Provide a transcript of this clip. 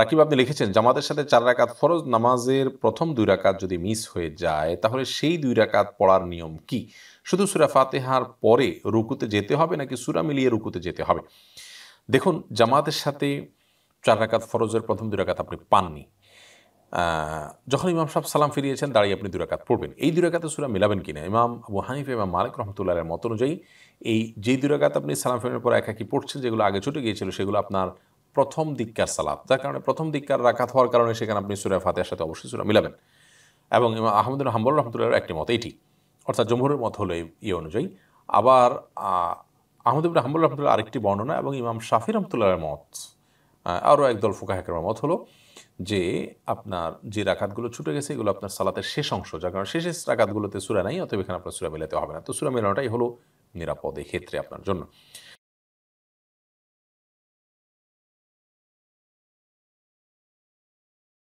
রাকিব আপনি লিখেছেন জামাতের সাথে চার রাকাত ফরজ নামাজের প্রথম দুই রাকাত যদি মিস হয়ে যায় তাহলে সেই দুই রাকাত পড়ার নিয়ম কি শুধু সুরা ফাতেহার পরে রুকুতে যেতে হবে নাকি সুরা মিলিয়ে রুকুতে যেতে হবে দেখুন জামাতের সাথে চার রাকাত ফরজের প্রথম দুই রাকাত আপনি পাননি যখন ইমাম সাহেব সালাম ফিরিয়েছেন দাঁড়িয়ে আপনি দুরাকাত পড়বেন এই দুরাকাতে সুরা মিলাবেন কিনা ইমাম আবু হানিফ ইমাম মালিক রহমতুল্লাহের মত অনুযায়ী এই যে দুরাকাত আপনি সালাম ফিরানোর পর একাকি পড়ছেন যেগুলো আগে ছুটে গিয়েছিল সেগুলো আপনার প্রথম দিককার সালাত যার কারণে প্রথম দিককার রাখাত হওয়ার কারণে সেখানে আপনি সুরা ফাতেহার সাথে অবশ্যই সুরা মিলাবেন এবং আহমদুল হাম্বুল রহমতুল্লাহর একটি মত এটি অর্থাৎ জমহুরের মত হলো এই অনুযায়ী আবার আহমদ হাম্বুল রহমতুল্লাহ আরেকটি বর্ণনা এবং ইমাম শাফি রহমতুল্লাহের মত আরও একদল ফুকাহাকের মত হলো যে আপনার যে রাকাতগুলো ছুটে গেছে এগুলো আপনার সালাতের শেষ অংশ যার কারণে শেষ রাকাতগুলোতে সুরা নাই অতএব এখানে আপনার সুরা মেলাতে হবে না তো সুরা মেলানোটাই হলো নিরাপদে ক্ষেত্রে আপনার জন্য